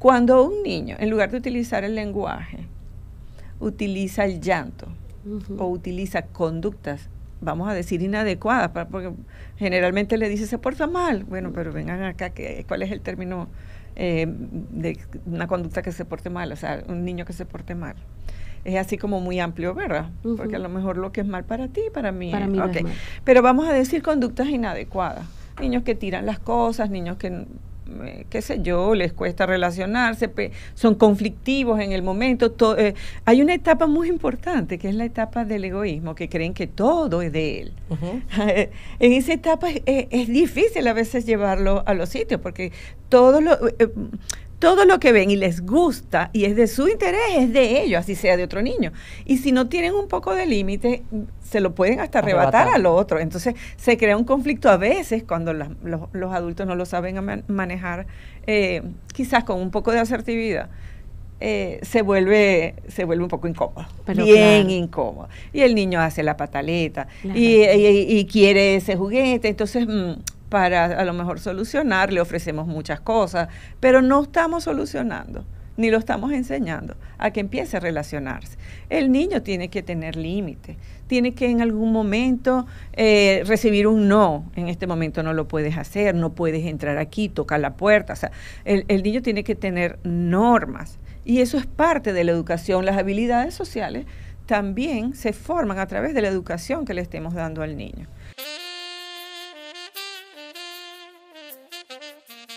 Cuando un niño, en lugar de utilizar el lenguaje, utiliza el llanto o utiliza conductas, vamos a decir, inadecuadas, porque generalmente le dice se porta mal. Bueno, mm. pero vengan acá, que, ¿cuál es el término eh, de una conducta que se porte mal? O sea, un niño que se porte mal es así como muy amplio, ¿verdad? Porque a lo mejor lo que es mal para ti, para mí. Para mí Pero vamos a decir conductas inadecuadas. Niños que tiran las cosas, niños que eh, qué sé yo, les cuesta relacionarse, son conflictivos en el momento. Eh, hay una etapa muy importante que es la etapa del egoísmo, que creen que todo es de él. en esa etapa es, es, difícil a veces llevarlo a los sitios, porque todos los eh, todo lo que ven y les gusta y es de su interés, es de ellos, así sea de otro niño. Y si no tienen un poco de límite, se lo pueden hasta arrebatar, al otro. Entonces se crea un conflicto a veces cuando los, adultos no lo saben manejar, eh, quizás con un poco de asertividad. Eh, se, vuelve, se vuelve un poco incómodo, bien incómodo. Y el niño hace la pataleta y, quiere ese juguete, entonces mm, para a lo mejor solucionar, le ofrecemos muchas cosas, pero no estamos solucionando ni lo estamos enseñando a que empiece a relacionarse. El niño tiene que tener límites, tiene que en algún momento eh, recibir un no, en este momento no lo puedes hacer, no puedes entrar aquí, tocar la puerta, o sea, el, el niño tiene que tener normas y eso es parte de la educación, las habilidades sociales también se forman a través de la educación que le estemos dando al niño.